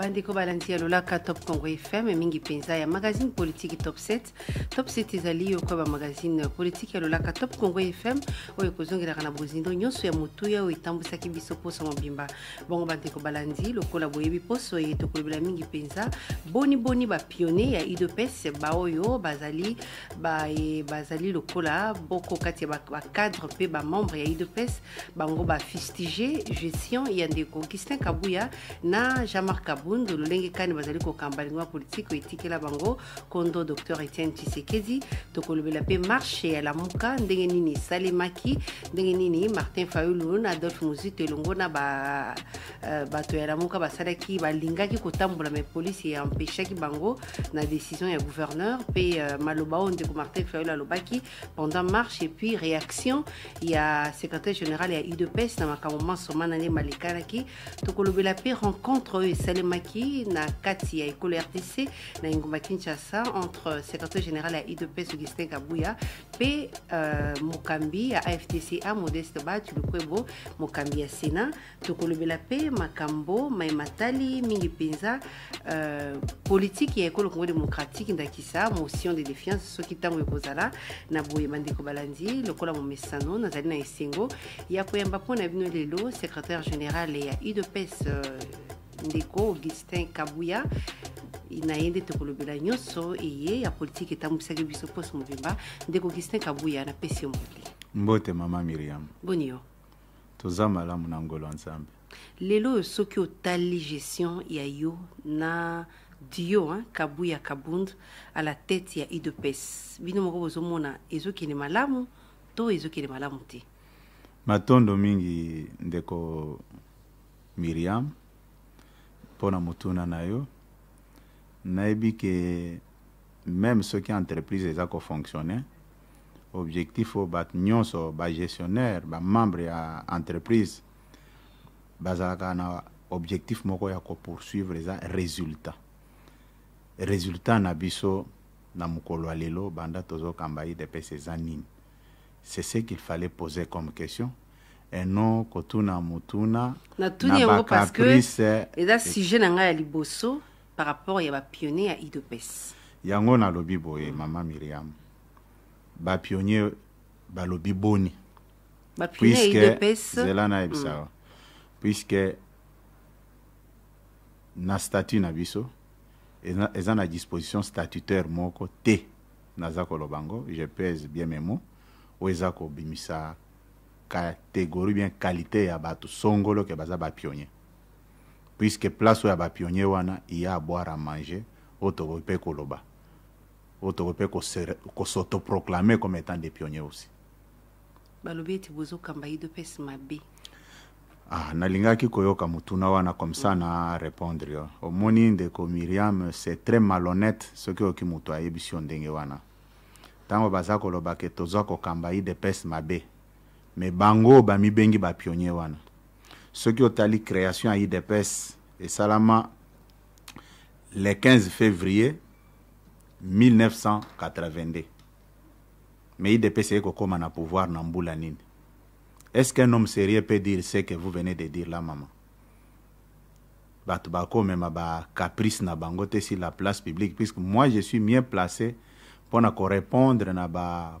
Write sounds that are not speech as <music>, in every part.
bandeko balandi ya lolaka top congo fm mingi mpenza ya magazine politike top 7 top 7 ezali okoya bamagazine politike ya lolaka top congo fm oyo ekozongelaka na bozindo nyonso ya motuya oyo etambwisaki biso poso mobimba bongo bandeko balandi lokola boyebi poso oyo tokolobela mingi mpenza boniboni bapione ya udepes baoyo bazali ba, e, bazali lokola boko kati ya bacadre mpe bamembre ya udepes bango bafustige gestion ya ndeko gistin kabuya na jean-marc kabu bundu lolenge kani bazali politique politike etikela bango kondo dr etienne tshisekedi tokolobela mpe marche ya lamuka ndenge nini esalemaki ndenge nini martin fayulu na adolphe muzito elongo na euh, bato ya lamuka basalaki balingaki kotambola me polisi empeshaki bango na décision ya gouverneur mpe euh, maloba oyo ndeko martin fayulu alobaki pendant marche puis réaction ya secrétaire général ya udps na makambo mansoma na nde malekanaki tokolobela mpe rencontre oyo qui na Katia et ekolo RDC na Ingumba Kinshasa entre secrétaire général euh, à IDP Augustin Kabuya P Mukambi mokambi FDC a Modeste Batu Lukwebo mokambi à Sénat tokolobela P. makambo Maimatali, mingi mpenza uh, politique ya ekolo démocratique ndakisa motion de défiance Sokita ntango ekozala na boye bandeko balandi lokola Momessano, nazali na esengo ya koyamba mpona lelo secrétaire général à IDP euh, ndeko augustin kabuya na ye nde tokolobela nyonso eye ya politike etambwisaki ndeko kabuya na yo mbote mama miriam bonio toza malamu na ngolo ya lelo oyo soki gestion ya yo na dio hein, kabuya kabund à la tête ya idopes bino moko bozomona ezokende malamu to ezokende malamu te matondo mingi ndeko miriam pona motuna na yo nayebi ke même soki entreprise eza fonctionner objectif au bat nyonso bagestionnaire membre ya entreprise bazalaka na objectif moko ya poursuivre les résultat résultat na biso na mukolo alelo banda tozo ye depese eza c'est ce qu'il fallait poser comme question eno kotuna motuna natuni yango Et là, si je ngai ya liboso par rapport ya bapionnier ya idopes yango nalobi boye mama miriam bapionnier balobi boni puiskezela nayebisa hmm. mm. Puisque na statut na biso eza na disposition statutaire moko te naza koloba ngo je pèse bien mes mots oyo eza catégorie bien qualité ya bato songolo ke baza bapionnier puiske place oyo ya bapionnier wana eya aboire amanger oyo tokoki mpe koloba oyo tokoki mpe kosautoproclame comme étant des pionniers aussi balobi ete bozokamba ye dopesi mabe ah, nalingaki koyoka motuna wana comme ça na répondre yo omoni ndeko miriam c'est très malhonnête soki oyoki moto ayebi si yo ndenge wana ntango baza kolobaka tozwa kokamba ye depese mabe Mais bango bamibengi Ce wana a otali création ya et salama, le 15 février 1982 Mais idps comme na pouvoir na mbula nini est ce qu'un homme sérieux peut dire ce que vous venez de dire là maman? mama même ba caprice na bango si la place publique puisque moi je suis mieux placé pour répondre na ba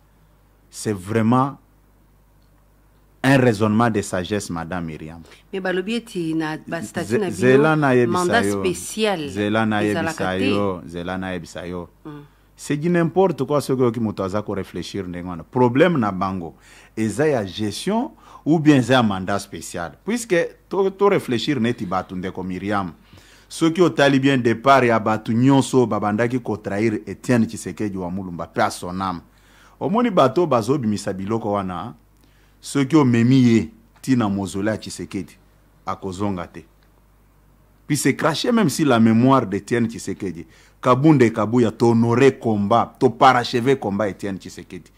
c'est vraiment un raisonnement de sagesse, Madame Myriam. Mais balobi ti na bastati na zela mandat spécial. Zela na hmm. C'est n'importe quoi ce que vous aza à réfléchir ndengwana. Problème na bango. Eza ya gestion ou bien ya mandat spécial. Puisque tout to réfléchir neti Miriam. comme Myriam. ont otali bien départ et bato nyonso babandaki kotrahir etienne tshisekedi wa mulumba son âme. omoni bato bazobimisa biloko wana soki omemi ye ntina mozole ya tshisekedi akozonga te puis se cracher même si la mémoire d'etienne tshisekedi kabunda ekabuya tohonorer combat toparacheve combat etienne tshisekedi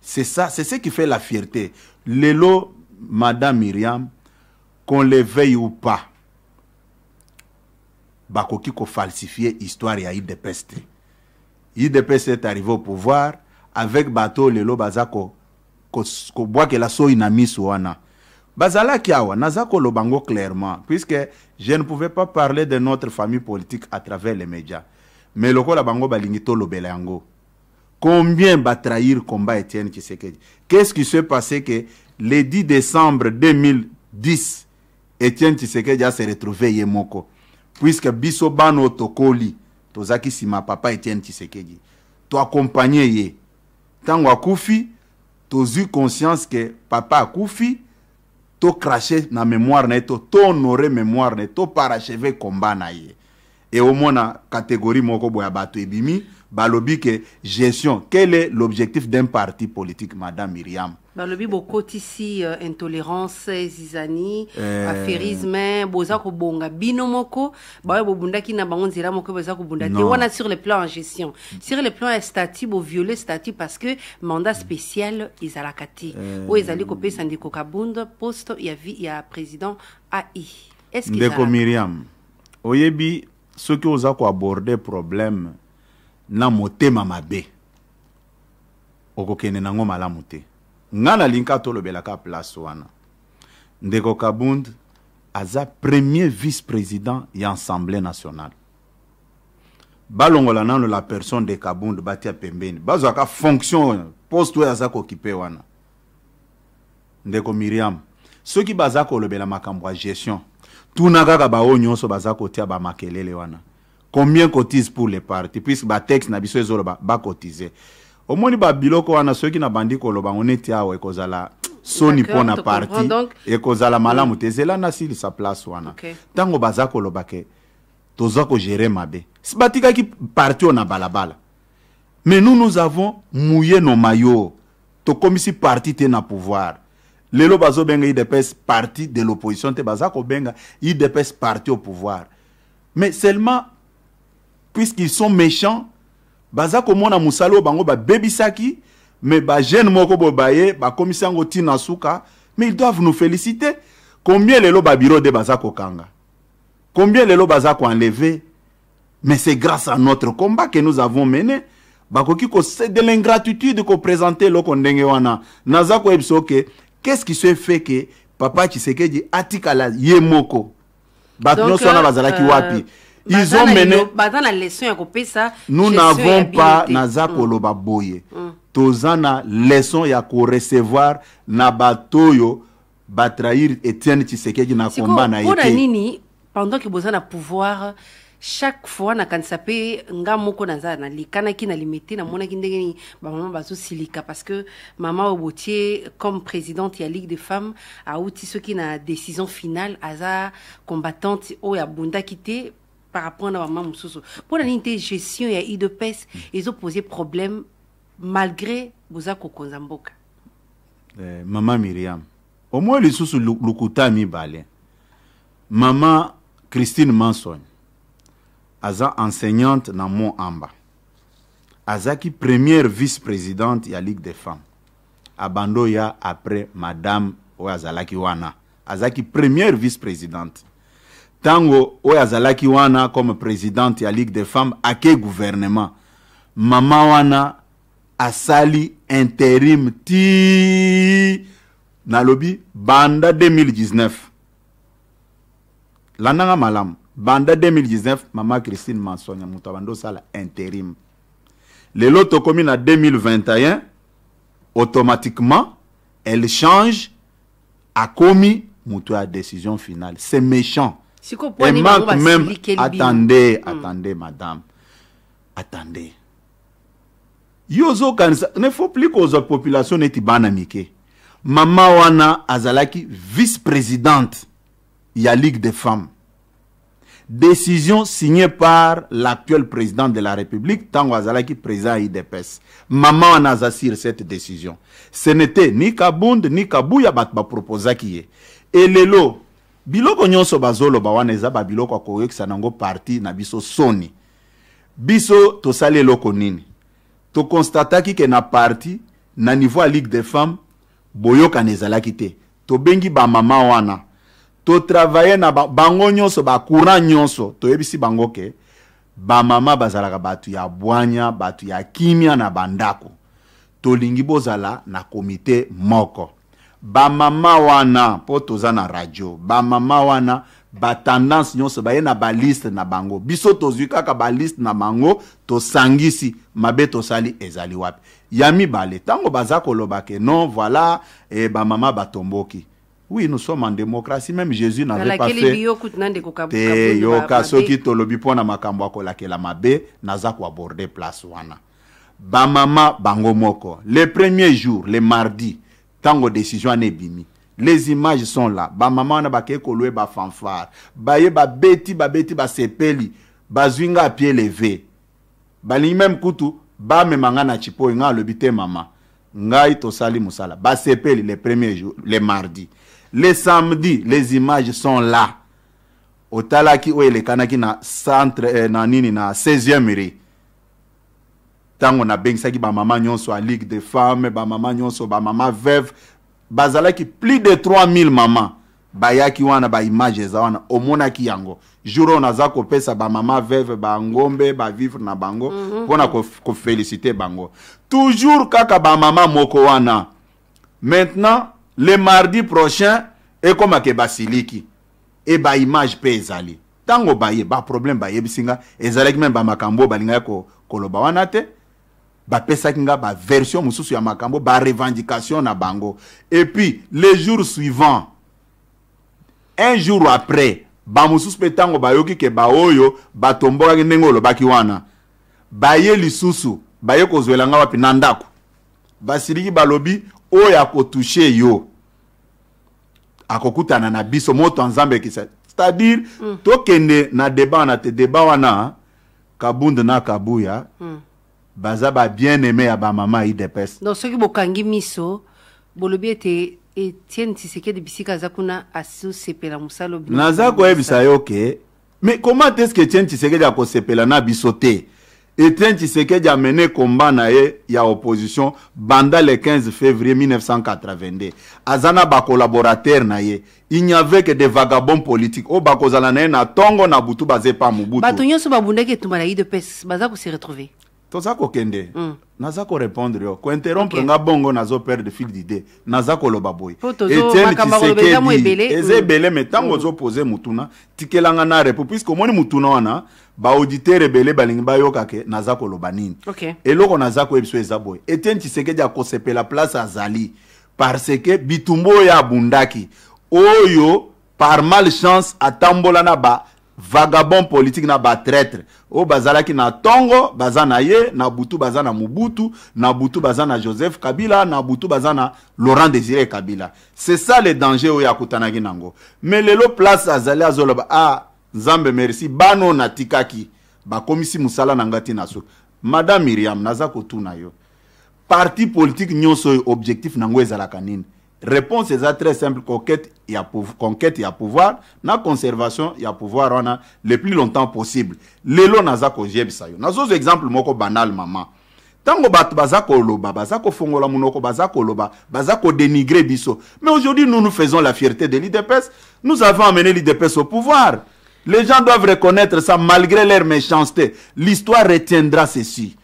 c'est ça c'est ce qui fait la fierté lelo madame miriam qu'on le veille ou pas bakoki kofalsifie histoire ya idepeste idepeste est arrivé au pouvoir avec bato lelo baza ko ko, ke la so miso wana bazalaki kiawa, naza koloba clairement puisque je ne pouvais pas parler de notre famille politique à travers les médias mais l'a bango balingi lo yango combien trahir combat Etienne Tshisekedi qu'est-ce qui s'est passé que le 10 décembre 2010 Etienne Tshisekedi a se retrouvé yemoko puisque biso bana otokoli si ma papa Étienne Tshisekedi accompagné yé. ntango akufi tozwi conscience ke papa akufi tokrache na mémoire na ye to tohonore mémoire na ye toparacheve komba na ye eomona catégorie moko boya bato ebimi balobi ke gestion quel est l'objectif d'un parti politique madame miriam le balobi bokotisi uh, intolérance zizani eh... afférisme boza kobonga bino moko baoyo bobundaki na bango nzela moko boza kobunda te wana sur le plan en gestion sur le plan statut au violet statut parce que mandat spécial izalakati te ou euh. oyo ezali kopesa ndeko kabunda poste ya, vi, ya président ai ndeko miriam oyebi soki oza aborder problème na motema mabe okokende nango malamu te nga nalingi kaka tolobelaka place wana ndeko kabund aza premier vice président ya assemblée nationale balongola nano la personne de kabund batia pembeni bazwaka fonction poste oyo aza kokipe wana ndeko miriam soki baza kolobela makambo ya gestion tuna kaka baoyo nyonso baza kotia bamakelele wana combien cotise pour les parti puisque batexte na biso ezoloba bakotize ba omoni babiloko wana soki nabandi koloba ngo neti awa ekozala soni mpo na parti ekozala malamu mm. te ezela nasilisa place wana okay. ntango baza koloba ke toza kogere mabe si batikaki parti oyo na balabala mais nous nous avons mouye nos maillots tokomisi parti te na pouvoir lelo bazobenga idps parti de l'opposition te baza kobenga idps parti au pouvoir mais seulement puisqu'ils sont méchants baza komona musalo oyo bango babebisaki me bajeune moko boye baye bakomisi yango na suka mais ils doivent nous féliciter combien lelo babiro de baza kokanga combien lelo baza enlever mais c'est grâce à notre combat que nous avons mené bakoki kosedela ingratitude koprésente eloko ndenge wana naza nazako ebsoke qu'est-ce qui se fait que papa tshisekedi atikala ye moko bato nyonso wana bazalaki euh, wapi euh ils ont mené nous n'avons pas naza koloba mm. boye mm. toza na leson ya korecevoir na bato oyo batrahir etienne tshisekedi na combat na ye mpona nini pendant que bozana pouvoir chaque fois nakanisa mpe nga moko naza nalikanaki na na limete namonaki ba nini bamama silika parce que mama obotier comme présidente ya ligue de femmes a ce qui na décision finale aza combattante ya bunda kité par rapport maman, mama Pour la ligne de gestion mm. ils ont posé problème malgré boza eh, Maman mboka moins, mama miriam sous l'oukouta mi balé. Maman christine manson aza enseignante dans mon amba azaki première vice présidente la ligue des femmes abando ya après madame oyo Aza qui première vice présidente Tango, oyazalaki wana comme présidente la ligue des femmes ake gouvernement mama wana asali intérim ti nalobi banda 2019 landanga malam banda 2019 mama christine Manson, moto sala osala intérim lelo tokomi na 2021 automatiquement elle change à moto ya décision finale c'est méchant et Marc même, attendez, attendez, hmm. madame, attendez. ne que plus que population populations bana miki mama wana azalaki vice présidente la ligue des femmes décision signée par l'actuel président de la république Tango azalaki président idps mama wana aza cette décision ce n'était ni Kabound, ni kabuya proposé. proposaki Et elelo biloko nyonso bazoloba wana eza babiloko akoyokisa nango parti na biso soni biso tosali eloko nini tokonstataki ke na parti na niveau ya ligue des femmes boyokani ezalaki te tobengi bamama wana totravaye na ba, bango nyonso bacourant nyonso toyebisi bango ke bamama bazalaka bato ya bwanya bato ya kimia na bandako tolingi bozala na komite moko bamama wana mpo toza na radio bamama wana batendance nyonso baye na baliste na bango biso tozwi kaka baliste na bango tosangisi mabe tosali ezali wapi ya mibale ntango baza koloba ke non voilà e, bamama batomboki oui nous sommes en démocratie même jésus n'avait pas fait teyoka soki tolobi mpo na makambo ya kolakela mabe naza koaborde place wana bamama bango moko le premier jour le mardi ntango décision wana ebimi les images sont là bamama wana bakei kolue bafanfare baye babeti babeti basepeli bazwi nga apie leve balingi meme kutu bamema nga na cipoyo nga alobi te mama ngai tosali mosala basepeli le premier jour le mardi le samedi les images sont là otalaki oyo elekanaki na centre eh, na nini na 16e rue ntango nabengisaki bamama nyonso ya ligue des femmes bamama nyonso bamama veve bazalaki plus de 3000 mama bayaki wana baimage eza wana omonaki yango jour oyo naza kopesa bamama veve bangombe bavivre na bango mhm. mpona mm -hmm. kofélicite bango toujours kaka bamama moko wana maintenant le mardi prochain ekomaka ebasiliki e baimage mpe ezali ntango baye baproblème bayebisi nga ezalaki meme bamakambo oyo balingaki koloba wana te bapesaki nga baversion mosusu ya makambo barevendication na bango et puis les jours suivants un jour après bamosusu mpe ntango bayoki ke baoyo batombokaki ndenge olobaki wana baye lisusu baye kozwela nga wapi na ndako basiliki balobi oyo akotushe yo akokutana na biso moto ya nzambe ekisa c'est-à-dire mm. tokende na deba wana te deba wana kabundu na kabuya mm. baza babien aime ya bamama idps donc soki bokangi miso bolobi ete etienne tisekedi bisika aza kuna azosepela mosala naza koyebisa yo ke mais comment est ce que etienne tisekedi akosepela na biso te etienne tisekedi amene komba na ye ya opposition banda le 15 février 1982 aza na bakolaborateur na ye il n'y avait que des vagabonds politiques oyo oh, bakozala na ye na ntongo na butu baza epa mobutu bato nyonso babundaki etumba na idps baza kose retrouver toza kokende mm. naza korépondre yo kointerrompre okay. nga bongo nazo perdre fil d'idée naza koloba boye etienne tisekedi eza mm. ebele me ntango mm. ozopose mutuna tikelanga na repo puiske omoni mutuna wana baauditeur ebele balingi bayoka ke naza koloba nini okay. eloko naza koyebiso eza boye etienne tisekedi akosepela place azali parce ke bitumbu oyo abundaki oyo par malchance atambola na ba vagabond politique na batraître oyo bazalaki na ntongo baza na ye na butu baza na mobutu na butu baza na joseph kabila na butu baza na laurent désiré kabila c'est ça le danger oyo akutanaki nango mais lelo place azali azoloba ah nzambe merci bana oyo natikaki bakomisi mosala na nga ti na soki madame miriam naza kotuna yo parti politique nyonso oyo objectif nango ezalaka nini réponse est très simple conquête il conquête a pouvoir na conservation a pouvoir on a le plus longtemps possible lelo naza koyebisa yo nazo exemple moko banal maman. tango bat baza bazako baza munoko bazako baza bazako bazako dénigrer biso mais aujourd'hui nous nous faisons la fierté de l'idps nous avons amené l'idps au pouvoir les gens doivent reconnaître ça malgré leur méchanceté l'histoire retiendra ceci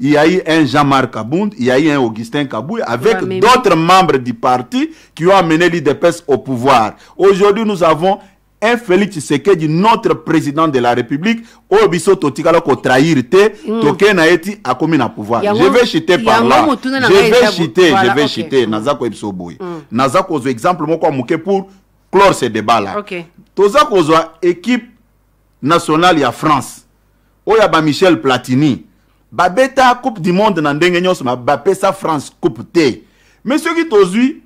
il y a eu un Jean-Marc Kabound, il y a eu un Augustin Kabouy, avec d'autres membres du parti qui ont amené l'IDPS au pouvoir. Aujourd'hui, nous avons un Félix Tshisekedi, notre président de la République, au biso totikala ko trahir te, mm. toke na eti akomi na pouvoir. Je vais chiter par là. Je vais chiter, je vais chiter. Naza ko mm. Naza ko zo exemple moko amuke pour clore ce débat là. OK. Toza ko zo équipe nationale ya France. Oya Michel Platini. babeta coupe du monde na ndenge nyonso bapesa france coupe te me soki tozwi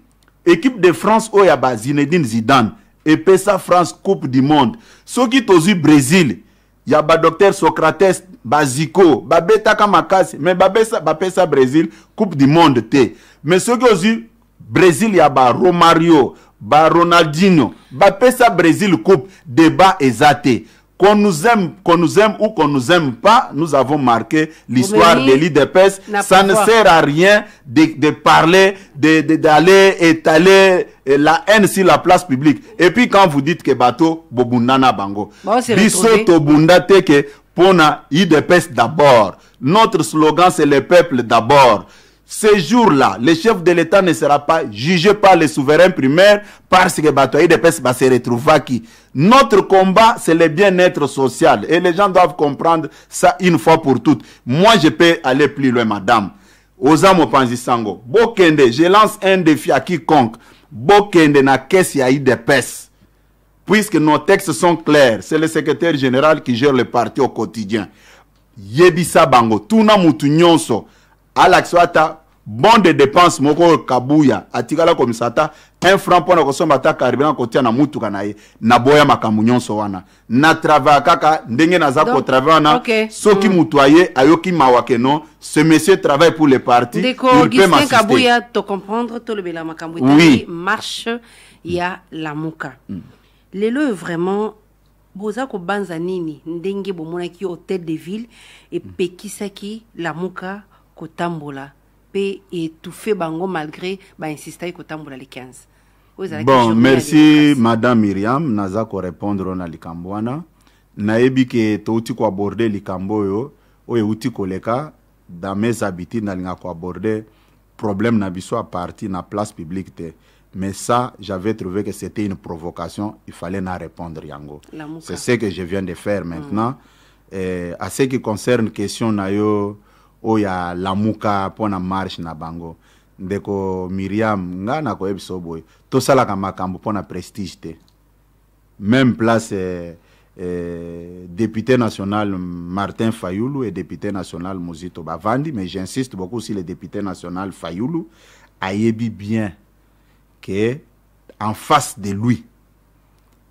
équipe de france oyo ya bazinedine zidane epesa france coupe du monde soki tozwi brésil ya badocteur socrates baziko babetaka makasi me bapesa, bapesa brésil coupe du monde te me soki ozwi brésil ya baromario baronaldinho bapesa brésil coupe débat eza te Qu'on nous aime, qu'on nous aime ou qu'on nous aime pas, nous avons marqué l'histoire de l'IDPS. Ça ne sert à rien de, parler, d'aller de, étaler euh, la haine sur la place publique. Et puis quand vous dites que bateau, bobunana, Bango. Bisoto que Pona IDPS d'abord. Notre slogan c'est le peuple d'abord ce jour-là, le chef de l'État ne sera pas jugé par les souverains primaires parce que de va se retrouver qui Notre combat, c'est le bien-être social. Et les gens doivent comprendre ça une fois pour toutes. Moi, je peux aller plus loin, madame. Osamo Panzisango, Bokende, je lance un défi à quiconque. Bokende na de ya Puisque nos textes sont clairs, c'est le secrétaire général qui gère le parti au quotidien. Yebisa Bango, Tuna Mutunyonso, ala so ata bon de dépense moko oyo kabuya atikala komisa ata un franc mpo na kosomba ata carburant kotia na mutuka na ye naboya makambo nyonso wana na travaille kaka ndenge naza kotravaille wana okay. soki mm. mutu mm. aye ayoki mawa ke non ce monsieur travaille pour le parti kabuya tocomprendre tolobela makambo oui. marche ya lamuka mm. lelo oyo vraiment boza kobanza nini ndenge bomonaki hotel de ville epekisaki lamuka mm. kotambola pe etufe bango malgré bainsista kotambola le 15 bon merci madame miriam naza korépondre na likambo wana nayebi ke touti koaborde likambo oyo oyo euti koleka dans mes habitudes nalinga koaborde problème na biso aparti na place publique te mais ça j'avais trouvé que c'était une provocation il fallait na répondre yango c'est ce que je viens de faire maintenant mm. Eh, à ce qui concerne question na oyo alamuka Lamuka marche na bango ndeko miriam ngai nakoyebisa o boye tosalaka makambo na prestige te même place eh, eh, député national martin fayulu et député national mozito bavandi mais j'insiste beaucoup sur le député national fayulu ayebi bien que en face de lui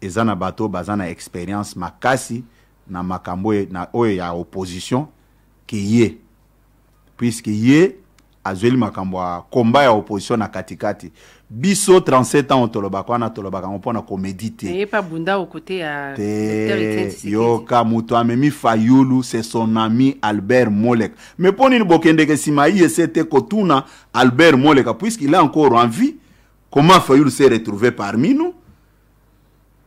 eza na bato oyo baza na expérience makasi na makambo oyo ya opposition ke ye puisque ye azweli makambo ya komba ya opposition na katikati biso 37 ans otolobaka wana tolobaka yango mpona komedi te yoka moto amemi fayulu se son ami albert molek mais mpo nini bokendeke nsima iese te kotuna albert moleka puisqu'il a encore en vie comment fayulu se retrouve parmi nous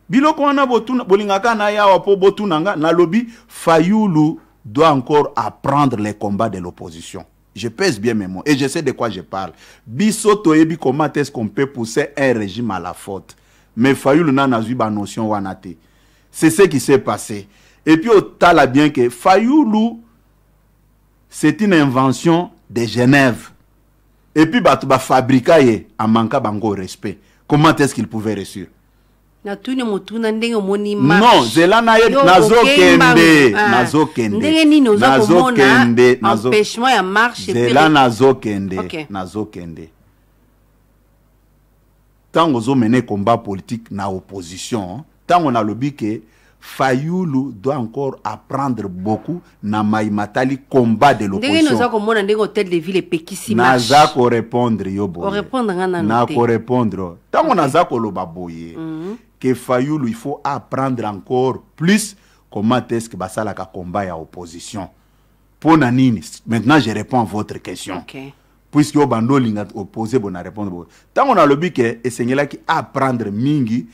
biloko wana bolingaka na yawa mpo botuna nga nalobi fayulu doit encore apprendre les combats de l'opposition. Je pèse bien mes mots et je sais de quoi je parle. comment est-ce qu'on peut pousser un régime à la faute. Mais Fayoulou n'a pas notion wanate. C'est ce qui s'est passé. Et puis au bien que Fayoulou, c'est une invention de Genève. Et puis, il a fabriqué à manquer de respect. Comment est-ce qu'il pouvait réussir? natuni motuna ndenge omoni non nzela na ye nazokende ah. Ah. nazokende ndenge nini oza komona empêchement ya marche nzela nazokende okay. nazokende ntango ozomene combat politique na opposition ntango nalobi ke fayulu doit encore apprendre beaucoup na maima tali combat de l'oppositionnaza korépondre yo boye nakorépondre ntango naza koloba boye mm -hmm. que Fayoulou, il faut apprendre encore plus comment est-ce que basalaka combat à opposition. Pour Nanine, Maintenant, je réponds à votre question. Puisque au bando linga opposé bon à répondre. Tant on a le but que là qui apprendre mingi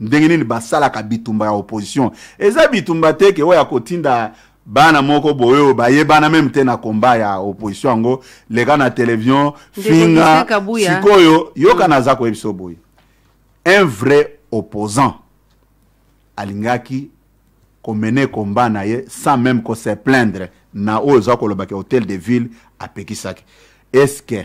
ndenge Bassala ka bitumba ya opposition. Eza bitumba te que oya kotinda bana moko boyo oyo bana même te na komba ya opposition yango leka na televizion finga sikoyo yoka mm. naza koyebisa boye un vrai opposant alingaki komene komba na ye sans même kose plaindre na oyo eza kolobaki hotel de ville apekisaki estce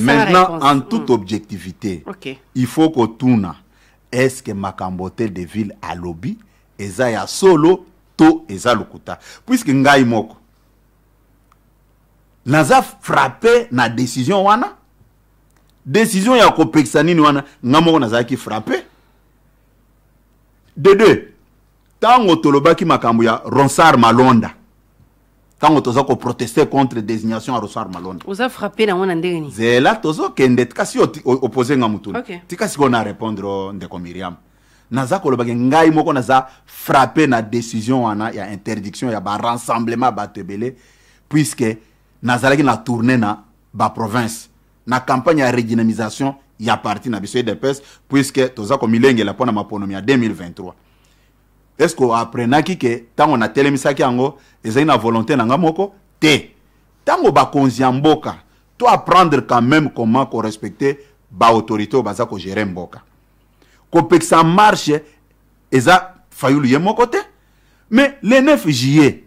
Maintenant, en toute mm. objectivité, okay. tourne tuna ce que Makambote de ville alobi y solo to le lokuta Puisque ngai moko naza frappe na décision wana décision ya kopekisa wana nga moko ki frappe de deux Tango tolobaki makambo ya ronsar malonda ntango toza protesté contre la désignation à à Vous avez frappé dans frappé na ndenge nini zela là tika si opposé à à okay. tika sikoyo na répondre oh, ndeko miriam naza kolobaki ngai moko frappé frapper la décision y a interdiction y a rassemblement, puisque ebele puiske nazalaki na la na Dans na campagne il redynamisation a parti na biso e puisque vous toza mis mpona ma en 2023 est ce que aprenaki ke ntango natelemisaki yango ezali na volonté na nga moko te ntango bakonzi ya mboka to apprendre quand même comment korespecte baautorité oyo baza kogere mboka kopekisa marche eza fayulu ye moko te mais le 9 juillet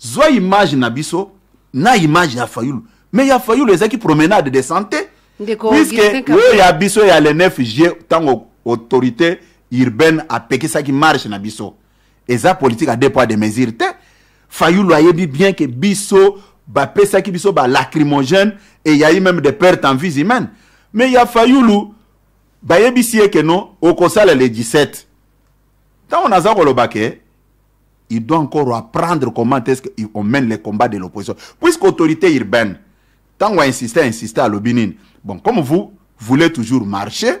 zwa image na biso na image ya fayulu mais ya fayulu ezalaki promenade de santé puiske oyo ya biso ya le 9 juillet ntango autorité a urbaine qui marche na Et ça politique a deux poids de mesure te fayulu dit bien lacrymogène Et il y a eu même des pertes en vie humaine mais y a a eu ba ye ke Au conseil le 17 on a a colobaké, il doit encore apprendre comment est-ce qu'on mène les combats de l'opposition puisque autorité urbaine qu'on insister, insisté à à bon comme vous voulez toujours marcher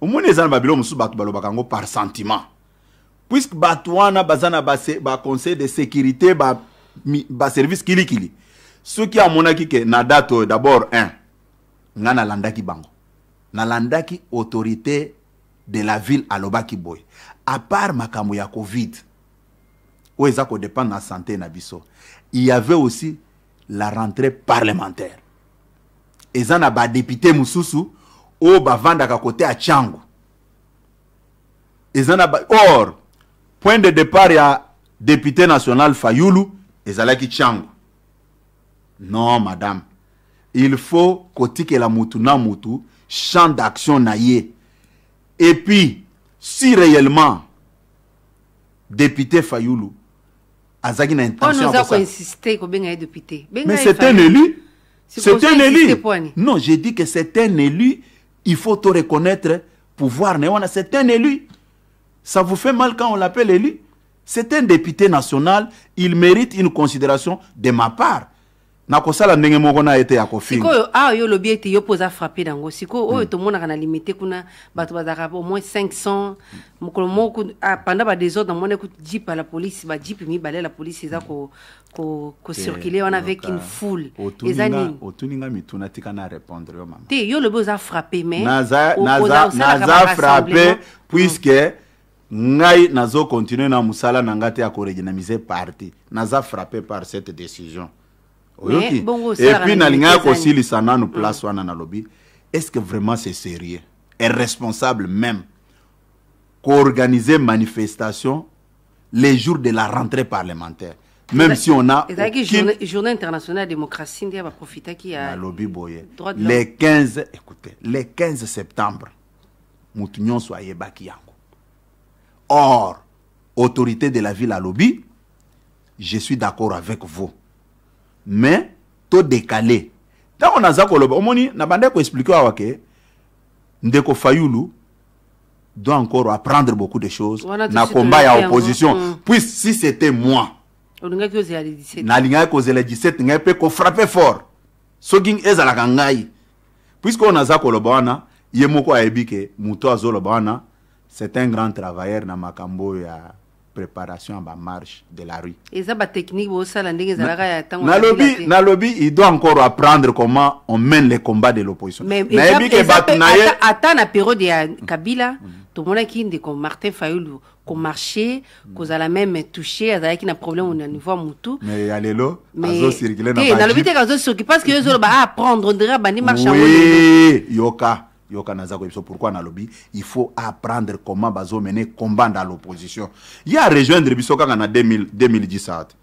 omoni eza na babilo mosusu bato balobaka yango par sentiment puisque batuana wana baza na conseil de sécurité baservice ba kilikili soki amonaki ke na date d'abord 1 nga nalandaki bango nalandaki autorité de la ville alobaki A part makamu ya covid Ou eza dépend na santé na biso il y avait aussi la rentrée parlementaire eza na député mususu au oh, bavandaka kote côté à eza or point de départ ya député national fayulu ezalaki changu non madame il faut kotikela mutu na mutu champ d'action na et puis si réellement député fayulu azaki na Mais c'est un élu c'est un élu non j'ai dit que c'est un élu il faut te reconnaître pouvoir. C'est un élu. Ça vous fait mal quand on l'appelle élu C'est un député national. Il mérite une considération de ma part nakosala ndenge moko na ye te ya kofingasikoyo awa yo olobi ete yo mpoza frappe yango sikoyo oyo mm. tomonaka na limite kuna bato bazalaka au moins 500 mokolo moko ah, panda badésordre namoni ekuti jipe la polise bajipe mibale la polise eza kocircule wana avec une foule eza nini otuninga mituna tika na répondre yo mama te yo olobi oza frappe mais naza frappe puisque mm. ngai nazokontinue na mosala na nga te ya koregenamise parti naza frappe par cette décision oyoki epuis nalingaka kosilisa nanu mm. place la lobby est ce que vraiment c'est sérieux est responsable même une manifestation les jours de la rentrée parlementaire même si on a ezalaki journée internationale ya démocratie va profiter ya lobby boye les 15 écoutez les 15 septembre motu or autorité de la ville à lobby je suis d'accord avec vous me on a naza koloba omoni na ko expliquer awa ke ndeko fayulu doit encore apprendre beaucoup de choses na combat ya hein. opposition mm. puis si c'était moi nalingaki kozela 17 ngai ko frapper fort puisque on ngai on a za koloba a yemoko muto c'est un grand travailleur na makambo ya préparation à marche de la rue. Nalobi, Nalobi, il doit encore apprendre comment on mène les combats de l'opposition. Mais attends à période de Kabila, tout le monde qui dit Martin qu'on mm. marchait, mm. qu'on a la même touché, à qui n'a problème au niveau Moutou. Mais dans eh, parce à apprendre, bani Oui, Yoka. yoka naza koyebisa pourquoi nalobi il faut apprendre comment bazomene combat na l'opposition ye arejoindre biso kaka na 2010 ate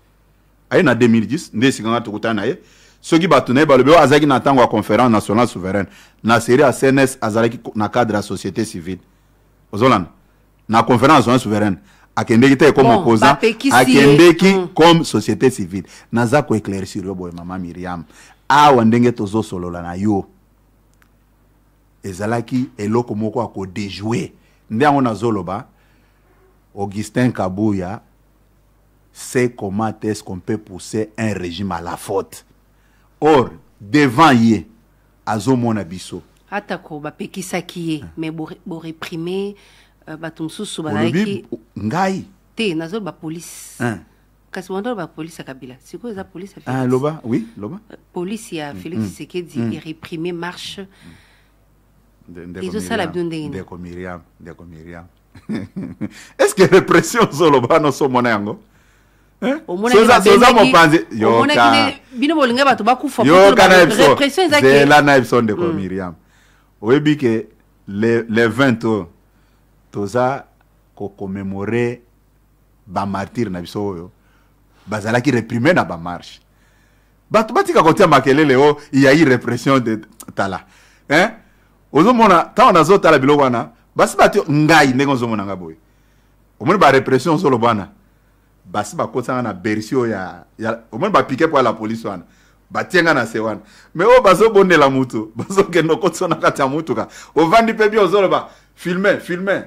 aye na 2010 nde esika nga tokutani na ye soki bato na ye balobi oyo azalaki na ntango ya conférence nationale souveraine na série ya cns azalaki na cadre ya société civile ozolanda na conférence nationale souveraine akendeki te comme opposant akendeki mm. comme société civile naza koéclaircir yo boye mama miriam awa ndenge tozosolola na yo ezalaki eloko moko ya kodejoue nde yango nazoloba augustin kabuya c'est comment est-ce qu'on peut pousser un régime à la faute or devant ye azomona biso atako bapekisaki ye hein. réprimer, boréprime euh, bato mosusu bazalaki ngai te nazoloba polise hein. kasi bandolo police ya kabila sikoyo eza police? ya hein, loba oui loba Police, ya mm, félix mm, tshisekedi mm. e réprimé marche ezosala bino ndenge ndeko miriam ndeko miriam <laughs> est ce que repression ozoloba na osomona yango soza mopanzi yokabino bolinga bato bakufayoka na ebso zela na ebso ndeko miriam hmm. oyebi ke le 20 oyo toza kokomemore bamartire na biso oyo bazalaki reprime na bamarshe bato batika kotia makelele o yai repression de tala hein? ozomona ntango nazotala biloko wana basi bati ngai ndenge ozomona nga boye omoni barepression ozoloba wana basi bakotanga na bercio ya, ya omoni bapike mpo ya la polise wana batie nga na se wana me oyo bazobondela mutu <laughs> bazokende okotisa na kati ya mutuka ovandi mpe bie ozoloba filme filme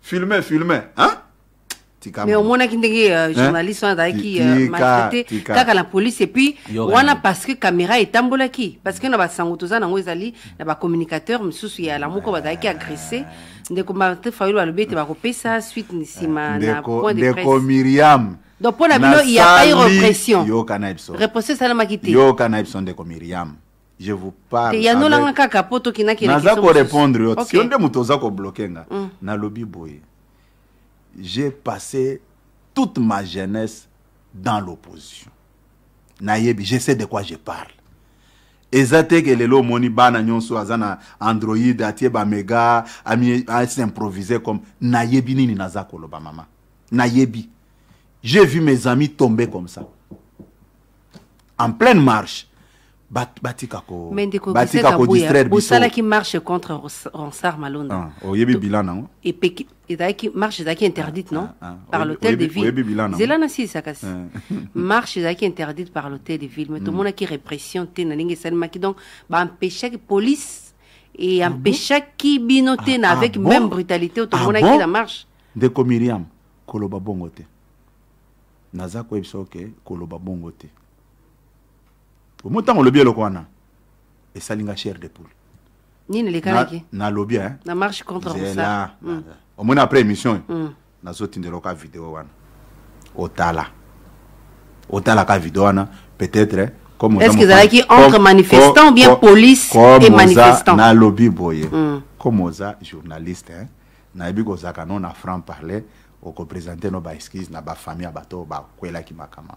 filme filme hein? mais omona ki ndenge journaliste wana azalaki euh, maltraité kaka la police on wana parce que caméra est qui parce que na basango toza nango ezali a bacommunicateur mosusu ya lamuko bazalaki agressé ndeko martin fayulu alobi ete bakopesa suite nsima na point de presse miriam donc mpo na bino il y a pas eu répression yokana biso répression esalamaki te yo biso ndeko miriam je vous parle yanolanga kaka mpo répondre naza korépondre yo sio nde moto oza kobloke mm. na lobby boy j'ai passé toute ma jeunesse dans l'opposition. Nayebi, je sais de quoi je parle. eza teke lelo moni bana nyonso aza mega android atie a s'improviser comme nayebi nini naza koloba mama nayebi j'ai vu mes amis tomber comme ça en pleine marche batikako batikako distraire biso bosalaki marche contre ronsard malonda ah, Et bilan nango epeki ezalaki marche ezalaki interdite ah, non ah, par l'hôtel de ville zela nasilisa kasi <laughs> marche ezalaki interdite par l'hôtel de ville mais tomonaki mm. répression te na ndenge esalemaki donc que police et empêcher qui binote na avec même brutalité monde tomonaki na marche de miriam koloba bongote te naza koyebisa koloba bongote omo ntango olobi eloko wana esali nga chair de poule nini elekalaki nalobi na marche contre zela hmm. omoni après émission hmm. nazotindela oka video wana otala otala ka video wana peut-être est-ce que ezalaki entre manifestant ou bien police et manifestant nalobi boye hmm. comme oza journaliste nayebi kozalaka no na franc parler okopresente no baexcuse na bafamille ya bato oyo bakwelaki makambo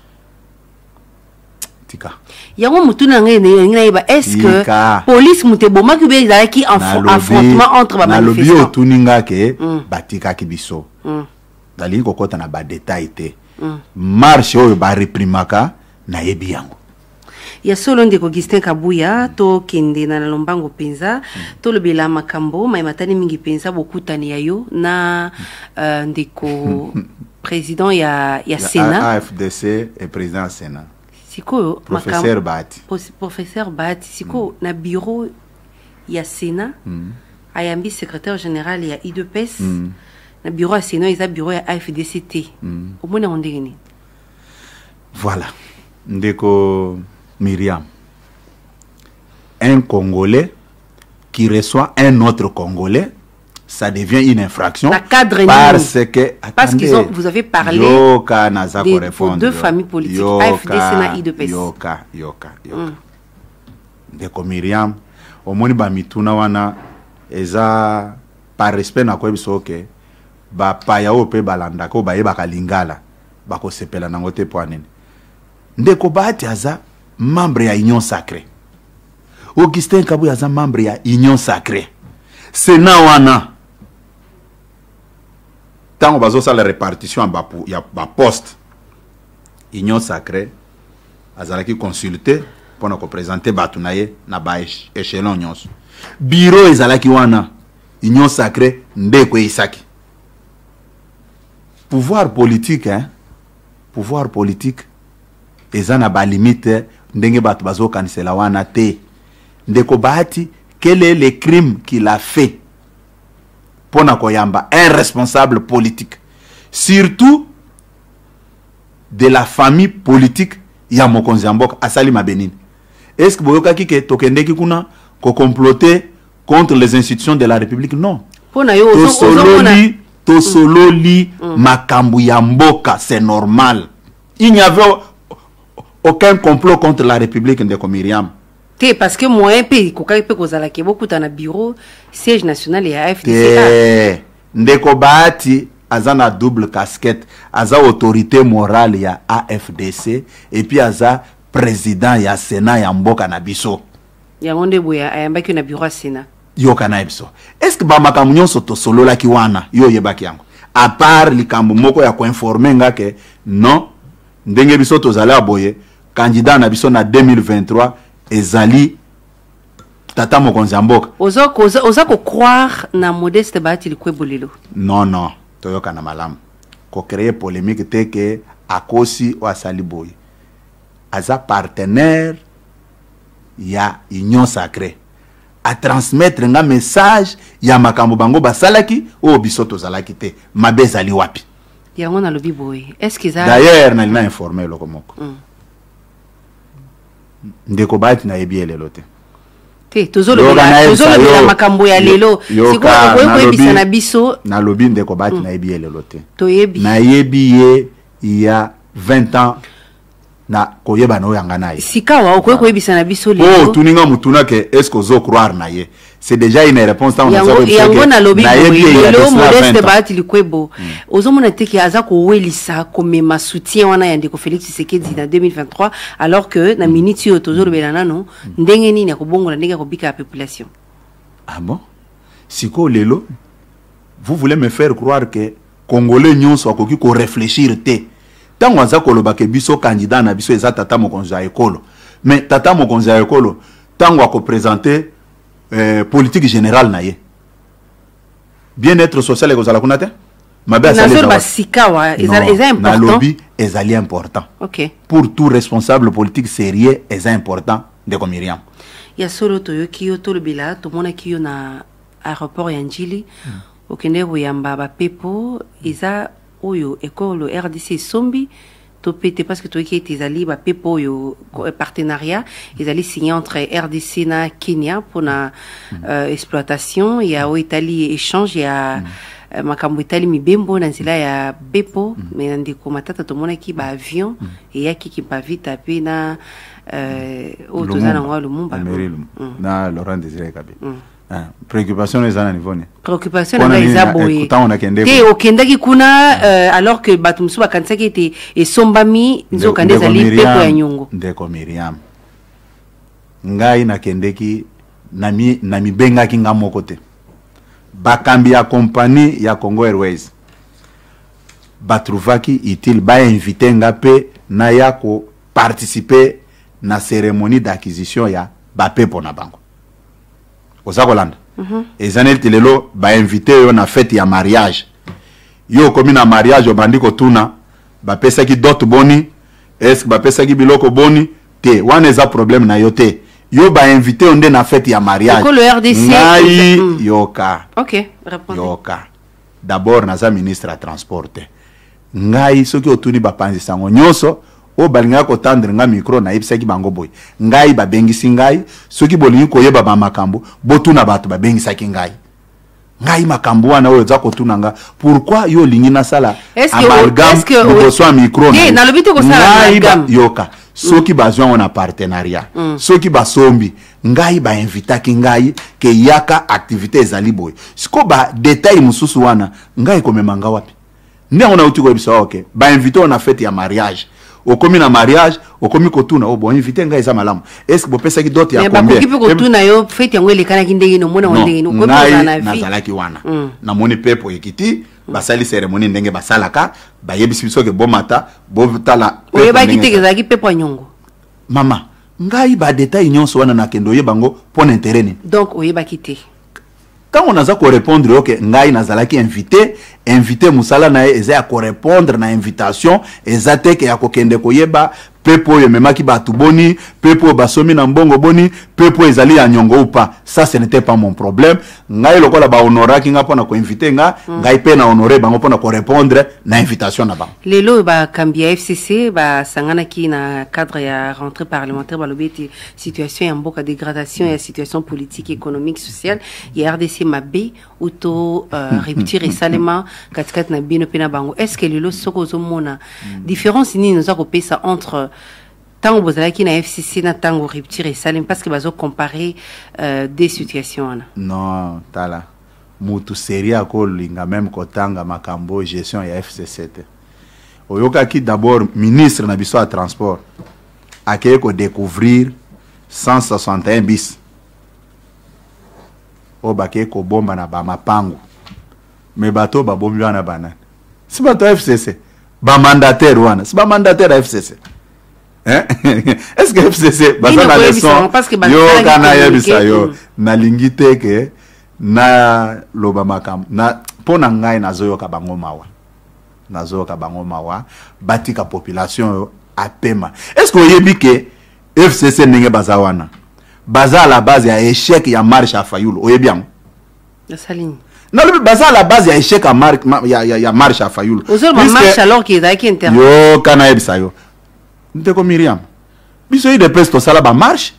tika yango motuna ngai elingi nayeba est ce que polise moto ebomaki obe ezalaki affrontement entre bamanalobi otuni nga ke mm. batikaki biso mm. nalingi kokɔta na badetail te mm. marche oyo bareprimaka nayebi yango ya solo ndeko augustin kabuya tokende na lombango mpenza tolobela makambo mayematani mingi mpenza bokutani ya yo na uh, ndeko <laughs> président ya, ya, ya sénat afdc e président ya sénat professeur bat professeur bahati sikoyo mm. na bureau ya sénat mm. ayambi secrétaire général ya idepes mm. na bureau ya sénat eza bureau ya afdc mm. omoni voilà ndeko miriam un congolais qui reçoit un autre congolais ça devient une infraction parce que vous avez parlé de deux familles politiques AFD Sénat yoka yoka yoka Miriam hmm. bamituna wana eza par respect na un bah, bah, lingala bah, anene ndeko membre union sacré augustin Kabuya membre union sacré wana ntango bazosala répartition ya baposte union sacré azalaki consulte mpona kopresente bato na ye na baéchelon nyonso biro ezalaki wana union sacré nde ekweyisaki pouvoir politique hein? pouvoir politique eza na balimite ndenge bato bazokanisela wana te ndeko baati quel est le crime qu'il a fait Pona Koyamba, un responsable politique, surtout de la famille politique ya mokonzi ya benin est-ce que boyokaki que tokendeki kuna comploter contre les institutions de la république non tosololi mm. mm. un c'est normal il n'y avait aucun complot contre la république de komiriam te parce que moyen mpe ekokaki mpe kozalaki bokuta na bureau siège national ya afdc ndeko bahati aza na double casquette aza autorité morale ya afdc epuis aza président ya sénat ya mboka na biso yango nde boye ayambaki na bureau ya sénat yoka na ye biso est ce que bamakambo nyonso tosololaki wana yo oyebaki yango a part likambo moko ya koinforme nga ke non ndenge biso tozali aboye candidat na biso na 2023 ezali tata mokonzi ya mboka oza kocroire na modeste baati likwebo lelo non non toyoka na malamu kocreye polémique te ke akosi oyo asali boye aza partenaire ya union sacré atransmettre nga message ya makambo bango basalaki oyo biso tozalaki te mabe ezali wapi yango nalobi boye estce eza d'ailleurs nalina informe eloko moko mm. ndeko bahati nayebi ye lelo te te tozolobela makambo ya lelo sikoyo okoki koyebisa na biso nalobi ndeko bahati mm. nayebi ye lelo te toyebi nayebi ye ya 20 ans na koyebana oyo yanga na ye sika wa okoki koyebisa na biso lelo oyo oh, otuninga motuna ke estce ozocroire na ye c'est déjà une réponse yango nalobi lelo modeste baati likwebo hmm. ozomona te ke aza kowelisa komema soutien wana ya ndeko félix tshisekedi na 2023 alors que na hmm. miniti oyo tozolobela nano hmm. ndenge nini ya kobongola ndenge ya kobika ya population ah bon sikoyo lelo vous voulez me faire croire que congolais nyonso akoki korefléchir te ntango aza koloba ke biso kandida na biso eza tata mokonzi ya ekolo me tata mokonzi ya ekolo ntango akopresente eh, politike générale na ye bien être social ekozala kuna te mabe nalobi ezali important okay. pour tout responsable politique sérieux eza important ndeko miriam ya solo toyoki yo tolobela tomonaki yo na aéroport ya njili hmm. okende koyamba bapepo eza oyo ekolo rdc esombi topé te parce que toyeki ete ezali bapepo oyo euh, partenariat ezali signé entre rdc na kenya mpona euh, exploitation ya oyo etali échange ya mm. Euh, makambo etali mibembo na nzela ya bepo me mm. na ndeko matata tomonaki baavion euh, mm. eyaki kimpavita mpe na oyo toza nango ya lumumba na laurent désiré kabe mm. Eh, préoccupation eza na niveau ne préoccupation nanga eza boye eh, te okendaki kuna uh, alors que bato mosusu bakanisaki ete esombami nzoka nde ezali mpepo ya nyongo ndeko miriam ngai nakendeki na mibengaki nga moko te bakambi ya kompani ya congo airways batrouvaki utile bainvite nga mpe naya koparticipe na cérémonie d'acquisition ya bapepo na bango oza kolanda mm -hmm. eza neti lelo bainvite yo na fete ya mariage yo okomi na mariage obandi kotuna bapesaki dote boni eske bapesaki biloko boni te wana eza probleme na yo te yo bainvite yo nde na fete ya mariagengai mm. yoka okay, yoka d'abord naza ministre ya transport te ngai soki otuni bapanzi sango nyonso oyo balingaki kotandre nga mikro nayebisaki bango boye ngai babengisi ngai soki bolingi koyeba bamakambo botuna bato babengisaki ngai ngai makambo wana oyo eza kotuna nga pourkui yo olingi nasala amalgame liboso ya mikro eh, ngai yoka mm. soki bazwi yango na partenariat mm. soki basombi ngai bainvitaki ngai ke yaka activité ezali boye sikoyo badetail mosusu wana ngai ekomema nga wapi nde yango nauti koyebisa oke bainvite oyo na fete ya mariage okomi na mariage okomi kotuna o oh, bon invité ngai eza malamu estce bopesaki dote ya combien mpe kotuna yo fete yango elekanaki ndenge nini omona ngo ndenge nini ngai nazalaki wana mm. namoni mpepo oyeki ti basali cérémonie ndenge basalaka bayebisi biso ke bomata botala oyebaki te ezalaki mpepo ya nyongo mama ngai badetail nyonso wana nakende oyeba ngo mpo na intérêt nini donc oyebaki te ntango naza korépondre oke ngai nazalaki invité invité mosala na ye eza ya korépondre na invitation eza teke ya kokende koyeba mpepo oyo ememaki bato boni mpepo oyo basomi na mbongo boni mpepo oyo ezali ya nyongo ou pas ça ce n'était pas mon problème ngai lokola bahonoraki nga mpona koinvite nga mm. ngai mpe na honore bango mpona korépondre na invitation na bango lelo oyo bakambi ya fcc basanganaki na cadre ya rentrée parlementaire balobi ete situation ya mboka dégradation ya situation politique économique sociale ya rdc mabe oto uh, mm, mm, rupture esalema katikati na bino mpe na bango est ce que lelo soki ozomona différence nini oza kopesa entre ntango bozalaki na fcc na ntango rupture esalemi parceke bazocompare euh, de situation wana non tala motu seri akolinga meme kotanga makambo gestion ya fcc te oyokaki d'abord ministre na biso ya transport akeye kodécouvrir 161 bis oyo bakeye kobomba na bamapangu me bato oyo babombi wana banani si bato ya fcc bamandataire wana si bamandataire ya fcc <laughs> est ce que fcc baza na leson yoka nayebisa yo nalingi te ke naloba makambo mpo na ngai nazoyoka bango mawa nazoyoka bango mawa batika population oyo apema est ce que oyebi ke fcc ndenge baza wana baza à la base ya échec ya marche ya fayulu oyebi yango nalobi baza à la base ya échec ya, mar, ya, ya, ya marche ya fayulu yoka nayebisa yo ndeko miriam biso udps tosala bamarshe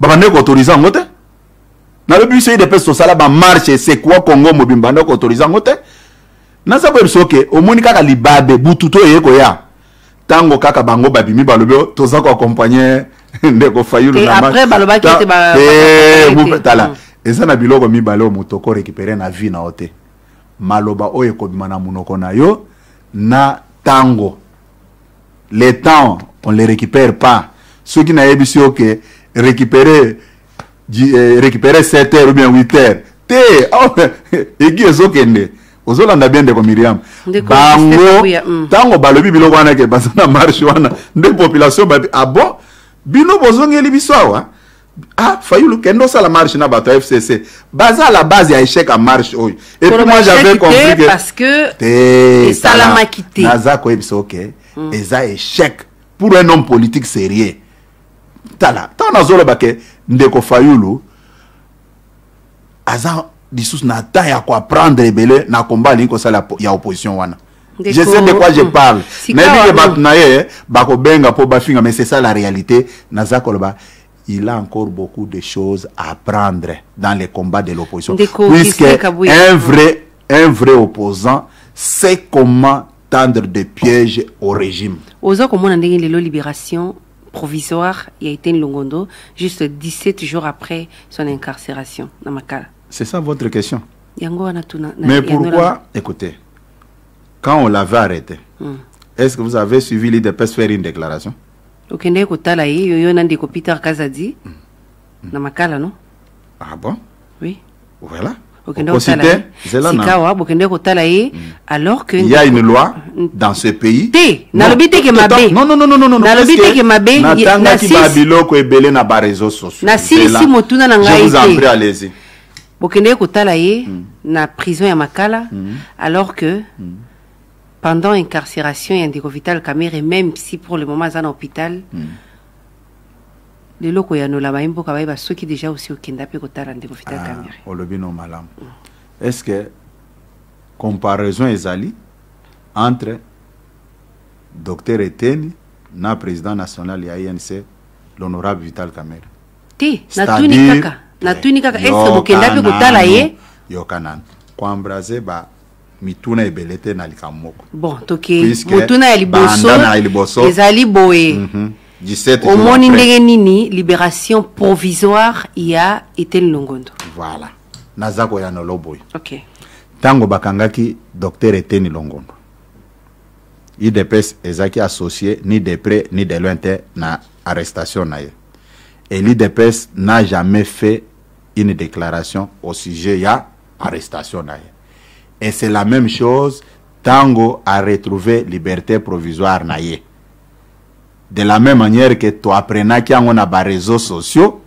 babandeki koautorize yango te nalobi biso udps tosala bamarshe esekwa congo mobimba bandeki koautorize yango te naza boye biso oke omoni kaka libabe butu to eye koya ntango kaka bango babimi balobi oh, toza koakompagne <laughs> ndeko fayulu eh, tala hmm. eza na biloko mibale oyo moto okorekipere na vie na yo te maloba oyo ekobima na monoko na yo na ntango le temps on les récupère pas soki nayebi si oke récupérer eh, récupérer 7 heures ou bien 8 heures te <laughs> oh, egi ezokende ozolanda bien ndeko miriam bango ntango balobi biloko wana ke baza na marche wana nde population babi abo ah bino bozongeli biso awa ah fayulu kende osala marche na bato ya fcc baza la base ya échec ya marche oyo et puis moi j'avais compris que te esalamaki te naza koyebisa oke eza échec pour un homme politique sérieux tala ntango nazoloba ke ndeko fayulu aza lisusu na temps ya prendre rebelle na combattu alingi kosala ya opposition wana je sais de quoi je hmm. parle Mais nayebi ye hmm. bato na ye eh, benga pour bafinga mais c'est ça la réalité naza ba il a encore beaucoup de choses à apprendre dans les combats de l'opposition puisque un hmm. vrai un vrai opposant sait comment tendre des pièges au régime oza komona les libérations libération provisoire ya été longondo juste 17 jours après son incarcération na c'est ça votre question mais pourquoi écoutez quand on l'avait arrêté hmm. est-ce que vous avez suivi l'idps faire une déclaration Ok peter kazadi hmm. hmm. na non ah bon oui voilà Mm. Il y a une loi dans ce pays non non non non non non na na prison mm. alors que mm. pendant incarcération il y a même si pour le moment un hôpital lelo koyanola bayemboka bayeba soki deja osi okenda mpe kotala ndeko vita ah, camere olobi no malamu mm. est ce que comparaison ezali entre docteur eteni na président national ya inc l'honorable vital camere te natuni kaka natuni eh, kaka est ce que bokenda mpe kotala ye yoka nanu koembrase ba mituna ebele te na likambo moko bon toke motuna ya liboso ezali boye mm -hmm. Au moment libération provisoire ya été longondo voilà naza ya no loboyi Ok. Tango bakangaki docteur eteni longondo idps Ezaki associé ni de près ni de loin na arrestation na et l'idps n'a jamais fait une déclaration au sujet ya arrestation et c'est la même chose Tango a retrouvé liberté provisoire de la même manière que tu apprends à a des réseaux sociaux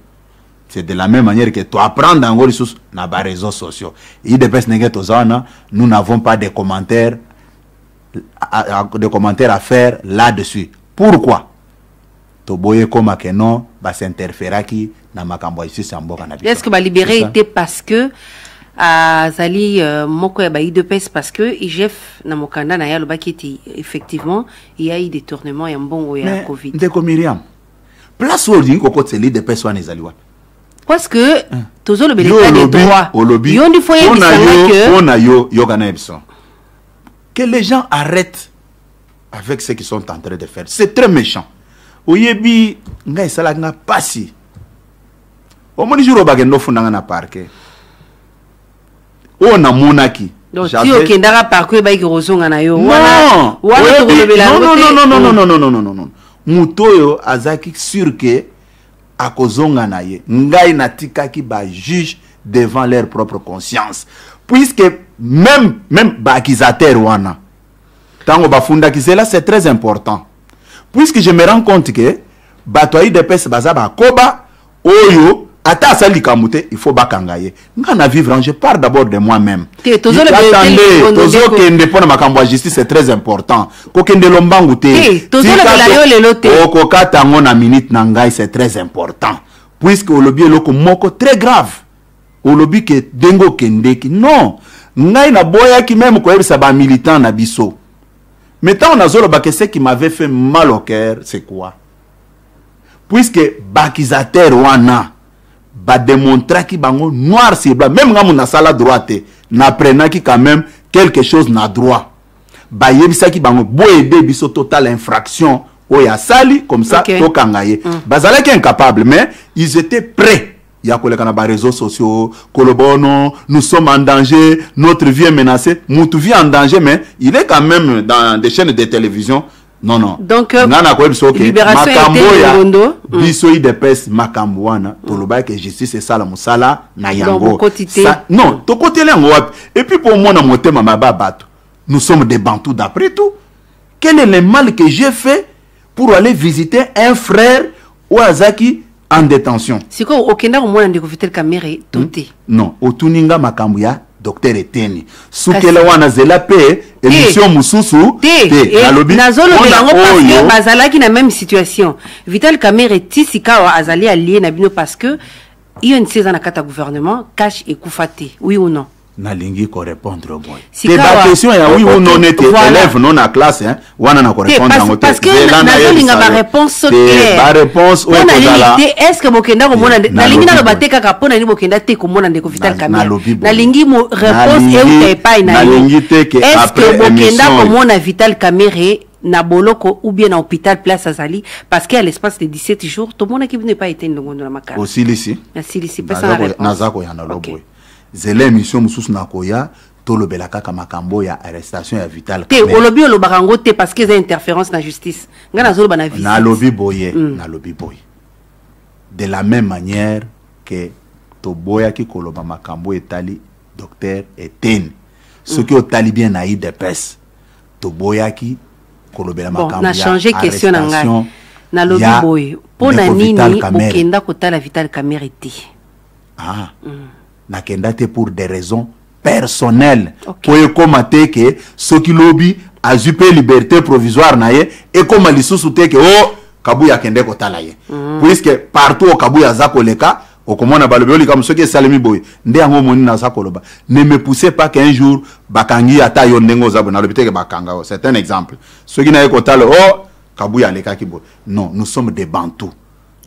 c'est de la même manière que tu apprends à sous na réseaux sociaux Et nous n'avons pas de commentaires à, de commentaires à faire là-dessus pourquoi tu koma que non tu na makambo na est ce que était parce que azali uh, moko ya ba idepes parce que igef na mokanda na ye alobaki ete effectivement eyai détournement ya mbongo ya covid ndeko miriam place oyo olingi kokotisa idepes wana ezali wapi parce que tozolobela état de droit olobi yo ndi fo yebisanga ke mpona yo yoka na yebiso que les gens arrêtent avec ce qu'ils sont en train de faire c'est très méchant oyebi ngai esalaki nga mpasi omoni jour oyo bakenda ofundanga na parke oyo namonaki okendaka parcour ebayiki kozonga na yo wananononononononononononononono oh. moto oyo azalaki sur ke akozonga na ye ngai natikaki bajuge devant leur propre conscience puisque même même baaccusateur wana ntango bafundaki zela c'est très important puisque je me rends compte ke bato aidps baza bakoba oyo ata asali likambo te il faut bakanga ye nga na vivre je parle d'abord de moi même atande tozokende mpona makambo ya justice est très important kokendela mbangu te okokata yango na minute na ngai c'est très important puisque olobi eloko moko très grave olobi ke ndenge okendeki non ngai naboyaki meme koyebisa bamilitant na biso mais ntango nazoloba ke ce qui m'avait fait mal au cœur c'est quoi puisque bakizatere wana bademontraki bango noir sur blanc même ngambu nasala droite, y a quand même quelque chose na droit bayebisaki bango boyede biso total infraction ya sali comme ça okay. tokanga ye mm. incapable mais ils étaient prêts Il collègues dans les réseaux sociaux kolobono nous sommes en danger notre vie est menacée mutu vie en danger mais il est quand même dans des chaînes de télévision non non donc euh, nga de koyebisa so oke makambo ya biso hum. idps makambo wana tolobaki mm. justice esala musala na yango ça non tokoteli et puis pour moi omona motema maba bato nous sommes des bantous d'après tout quel est le mal que j'ai fait pour aller visiter un frère ouazaki en détention C'est quoi Au sikoyo okendaka omona ndeko vitel kamere to te hmm? non au Tuninga, ya docteur eteni la wana zela mpe eh, émission mosusu eh, eh, parce yango bazala bazalaki na même situation vital et Tisikawa azali alie na bino parce que a une Kata dans le gouvernement cash et koufate, oui ou non nalingi korépondre boye te bakestion ya oui ou non ete élève non na classe hein, wana na korépondre yango tenazolinga baréponse baréponse oyo kozala estce bokenda komona nalingi naloba te kaka mpo na nini bokenda te komona ndeko vital kamere nalingi réponse euta epai na yo estce bokenda komona vital kamere na boloko ou bien na hôpital place azali parce que à l'espace de 17 jours tomonaki bino epai eteni longondo na makala osilisi nasilisi pesanaza koyana loboye okay. zela émission mosusu nakoya belaka kaka makambo ya arrestation ya vital te olobi olobaka te parce que eza interférence na justice bana vie na lobi boye mm. lobi boye de la même manière que ke toboyaki koloba makambo etali docteur eteni soki mm. otali bien na idps toboyaki kolobela makambo na changer question na ngai lobi boye mpo na nini okenda kotala vital camere te ah. mm. nakenda te pour des raisons personnelles okay. po ekóma te ke soki lobi azwi mpe liberté provisoire na ye ekóma lisusu te ke o oh, kabuya akende kotala ye mm. puiske partout okabuya aza koleka okomona balobi olikamu soki esalemi boye nde yango omoni naza koloba ne me pousse pas qu'un jour bakangi ata yo ndenge oza boye nalobi teke bakanga yo c'est un exemple soki naye kotala o oh, kabuya alekaki boye non nous sommes des bantous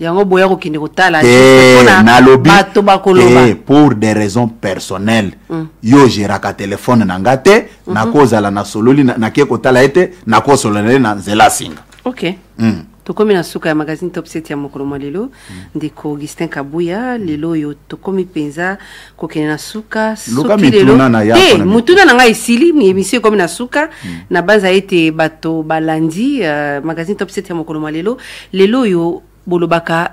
yango boya kokende kotala eh, nalobi bato bakoloba eh, pour des raisons personnelles mm. yo geraka telefone na nga te mm -hmm. nakozala nasololi nake kotala ye te nakosolola ye na nzela asinga ok mm. tokomi na suka ya magazine top 7 ya mokolo mwa lelo mm. ndeko augustin kabuya mm. lelo oyo tokomi mpenza kokende na suka soki lelo motuna na eh, ngai esili emission ekomi na suka mm. na baza ete bato balandi uh, magazine top 7 ya mokolo mwa lelo lelo oyo bolobaka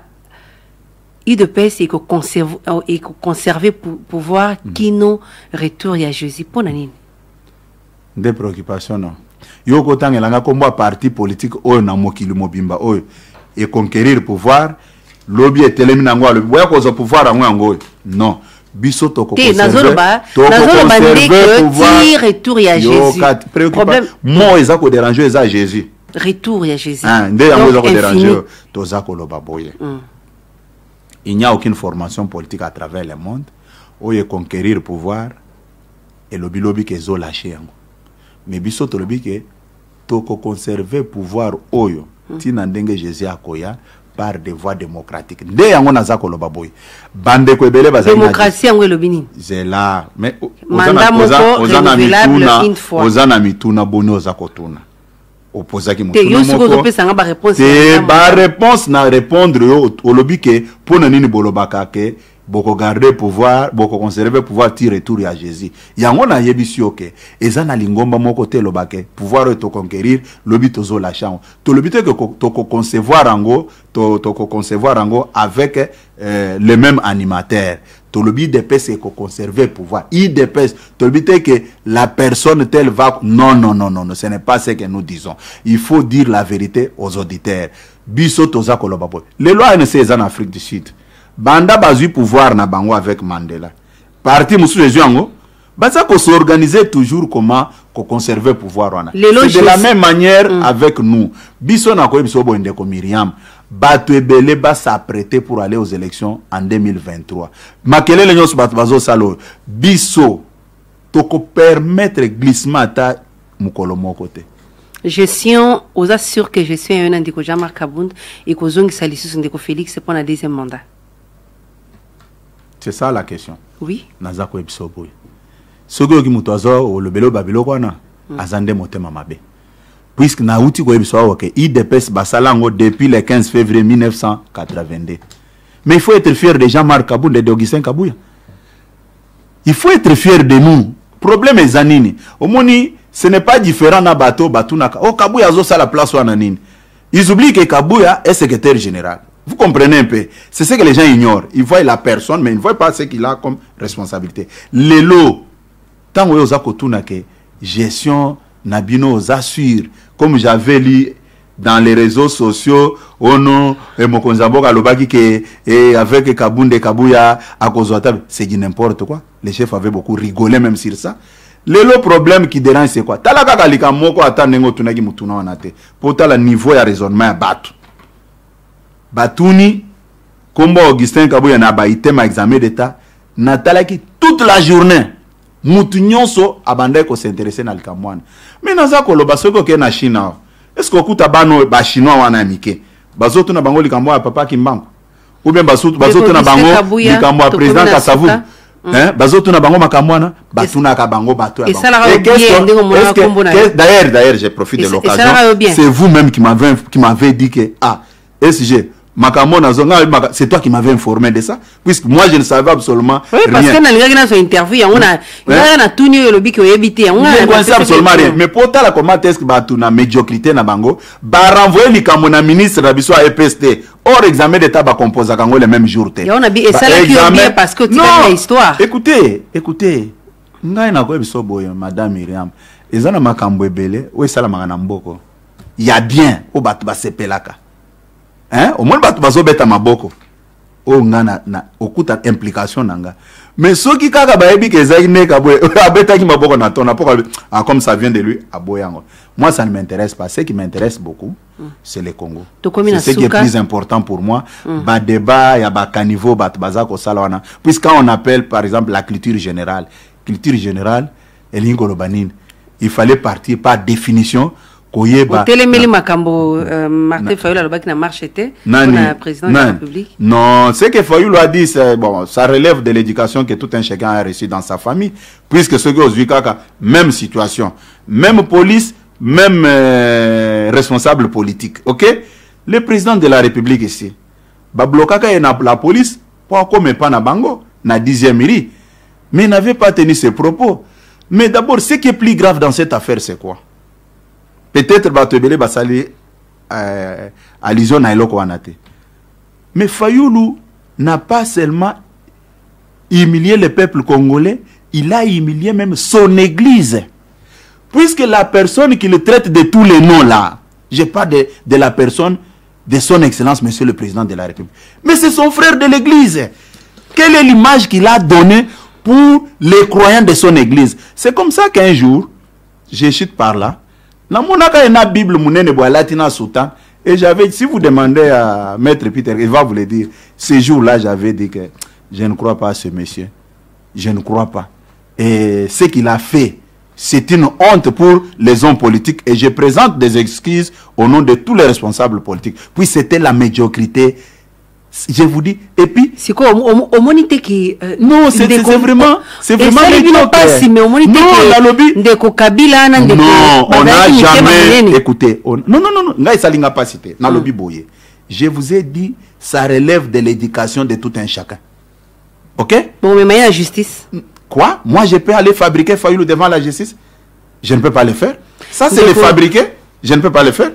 euh, conserver pour pouvoir mm. nous retour à jésus mpona Des préoccupations non. Yoko yo elanga nkombo ya parti politique oyo na mokili mobimba oyo oh, le pouvoir lobi etelemi na yango alobi boya kozwa pouvoir yango yango oyo non biso tokozoloba nde retour ya jésus mo eza déranger eza jésus retour ya Jésus. Ah, nde yango eza koderange toza koloba boye mm. il n'y a aucune formation politique à travers le monde oyo conquérir le pouvoir et lobi ke ezolashe yango Mais biso to ko conserver pouvoir oyo mm. na ndenge jésus akoya par des voies démocratiques nde yango naza koloba boye bandeko ebele Démocratie, yango elobi nini zela mais oza ozana mituna boni oza kotuna opozaki mote baréponse na répondre yo olobi ke mpo na nini bolobaka ke bokogarde pouvoir bokoconserve pouvoir ti retour ya jésus yango nayebisi yo ke eza na lingomba moko te eloba ke pouvoir oyo toconquérir lobi tozolâcha yango tolobi te ke tokoconcevoir yango tokoconcevoir yango avec euh, le même animateur tolobi idps le pouvoir le tolobi dit que la personne telle va non non non non ce n'est pas ce que nous disons il faut dire la vérité aux auditeurs biso toza koloba Les lois, anc eza afrique du sud banda basu pouvoir na bango avec mandela parti mosusu ezwi yango baza kosorganize toujours comment le pouvoir wana c'est de la même manière mm. avec nous biso na so boye ndeko miriam bato ebele basaprete pour aller aux élections en 2023 makelele nyonso bato bazosala oyo biso tokopermettre glissement ata mokolo moko te gestion oza sûr que gestion yayo na ndeko jean marc abund ekozongisa lisusu ndeko félix mpo na deuxième mandat c'est ça la question oui naza koyebisa boye soki oyoki moto azolobela oyo babiloko wana mm. aza nde motema mabe puisque naouti koyebiswa oke il dépasse basalango depuis le 15 février 1982 mais il faut être fier de jean-marc Kabou, de d'augustin kabouya il faut être fier de nous problème Zanini. Au omoni ce n'est pas différent na bato oyo batunaka o oh, kabuya la place wana nini ils oublient que Kabouya est secrétaire général Vous comprenez un peu. C'est ce que les gens ignorent. Ils voient la personne, mais ils ne voient pas ce qu'il a comme responsabilité. Les lots, tant que gestion na bino oza sur comme j'avais li dans les réseaux sociaux oh ono eh, mokonzi ya mboka alobaki ke e, avec kabunde kabuya akozwa table c'est du n'importe quoi le chef avait beaucoup rigolé même sur ça lelo problème qui dérange c'est quoi tala kaka likambo moko ata ndenge otunaki motuna wana te mpo tala niveau ya raisonnement ya bato batuni nkombo augustin kabuya na baitema examen d'état natalaki toute la journée mutu nyonso abandaki kosinterese na likambo wana me naza koloba soki okei na chine awa eske okuta bana bachinois wana ya mike bazotuna bango likambo ya papa kimbango ubien bazotuna bango likambo ya président kasavu mm. bazotuna bango makambo wana batunaka bango bato d'ailleurs d'ailleurs je profite de l'occasion c'est vous même qui m'avez dit que ah sg makambo nazonga c'est toi qui m'avais informé de ça puisque moi je ne savais absolument oui, rien parce que a naso interview yango ngaa na tuni oyo olobiki oyebi te yangoansi absolument rien mais po la comment est ce que bato na médiocrité na bango barenvoye likambo na ministre na biso EPST hors te or examen d'état à kango le même jour tu et ça qui est parce que histoire écoutez écoutez ngai nakoya biso boye madame miriam eza na makambo ebele oyo mboko il y a bien oyo bato basepelaka hein omoni bato bazobeta maboko oyo oh, nga okuta implication na nga mais soki kaka bayebi ke ezalaki kabwe <laughs> abeta ki maboko na tona mpo ah, comme ça vient de lui aboyango yango moi ça ne m'intéresse pas ce qui m'intéresse beaucoup mm. c'est le congo c'est ce qui est plus important pour moi mm. ba débat ya bakaniveau bato baza kosala wana puisque on appelle par exemple la culture générale culture générale elingo koloba il fallait partir par définition koyeba otelemeli makambo uh, martin fayulu na marche te pona président de la république non ce que fayulu a dit bon ça relève de l'éducation que tout un chacun a reçu dans sa famille puisque ce que kaka même situation même police même euh, responsable politique ok le président de la république ici bablokaka a na la police pourquoi mais pas na bango na 10e mais n'avait pas tenu ses propos mais d'abord ce qui est plus grave dans cette affaire c'est quoi peut-être que basali euh, allusion na eloko mais fayulu n'a pas seulement humilié le peuple congolais il a humilié même son église puisque la personne qui le traite de tous les noms là je parle de, de la personne de son excellence monsieur le président de la république mais c'est son frère de l'église quelle est l'image qu'il a donnée pour les croyants de son église c'est comme ça qu'un jour je chute par là na bible monene bo et j'avais si vous demandez à maître Peter il va vous le dire ce jour-là j'avais dit que je ne crois pas ce monsieur je ne crois pas et ce qu'il a fait c'est une honte pour les hommes politiques et je présente des excuses au nom de tous les responsables politiques puis c'était la médiocrité je vous dis et puis euh, c'est quoi au monité qui non c'est vraiment c'est vraiment non la lobby non on n'a jamais écouté non, non non non pas cité la lobby boyé je vous ai dit ça relève de l'éducation de tout un chacun ok bon mais mais la justice hmm. quoi moi je peux aller fabriquer Fayoulou devant la justice je ne peux pas le faire ça c'est le fabriquer je ne peux pas le faire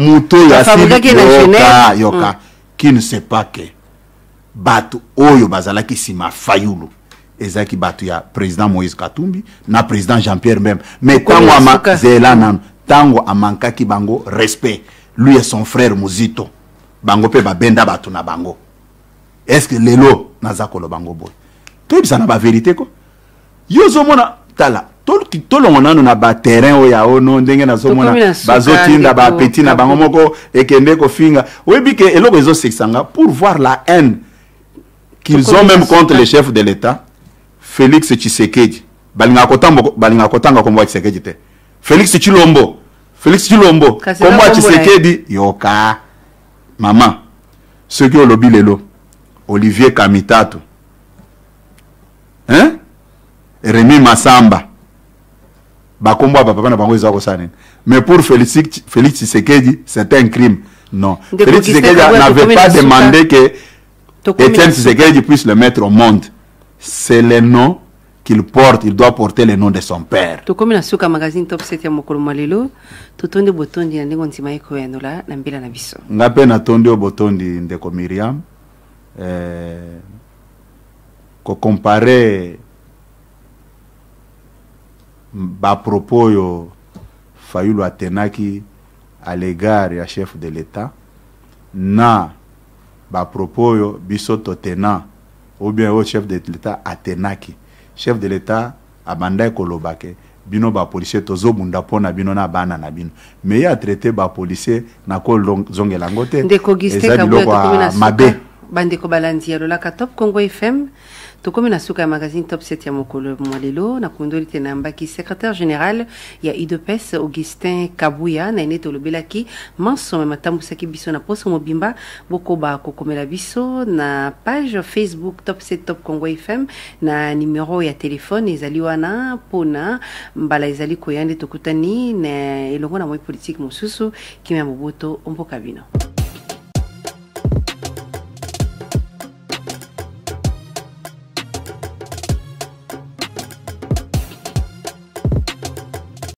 moto oyo asiliyoka yoka mm. qui ne sait pas ke bato oyo bazalaki nsima fayulu ezalaki bato ya président moïse katumbi na président jean pierre même mais ntango zela nano ntango amankaki bango respect lui et son frère muzito bango mpe babenda bato na bango est ce que lelo naza koloba ngo boye toyebisana bavérité ko yo ozomona tala tolongo nanu na baterrain oyo aono ndenge nazomona bazotinda baappeti na bango moko ekende kofinga oyebi ke eloko ezosekisanga pour voir la haine qu'ils ont même contre le chef de l'état félix tshisekedi balingaka kotanga kombo ya tshisekedi te félix tshilombo félix tshilombo kombo ya tshisekedi yoka mama soki olobi lelo olivier kamitatu hein remi masamba na bango mais pour félix, félix tshisekedi c'était un crime non de félix tshisekedi n'avait pas demandé que étienne tshisekedi puisse le mettre au monde c'est le nom qu'il porte il doit porter le nom de son père tokomi na souka magazine top 7 ya mokolo malelo bouton botondi na ndenge ndima ekoyanola na mbela na biso nga mpe bouton bouton botondi ndeko miriam eh, ko comparer. bapropos oyo fayulu atenaki à l'égard ya chef de l'état na bapropos oyo biso totena ou bien oyo chef de l'état atenaki chef de l'état abandaki koloba ke bino bapolisier tozobunda mpo na bino na bana na bino me ye atraite bapolisier nakozongela yango te eza biloko ya mabe bandeko balandi ya lolaka top congo fm tokomi na suka ya magazine top 7 ya mokolo mwa lelo nakondoli te nayambaki secrétaire général ya idepes augustin kabuya na ene tolobelaki mansome matambwisaki biso na poso mobimba bokoba kokomela biso na page facebook top 7 top congo fm na numero ya telefone ezali wana mpona mbala ezali koya nde tokutani na elongo na moi politike mosusu kimia moboto omboka bino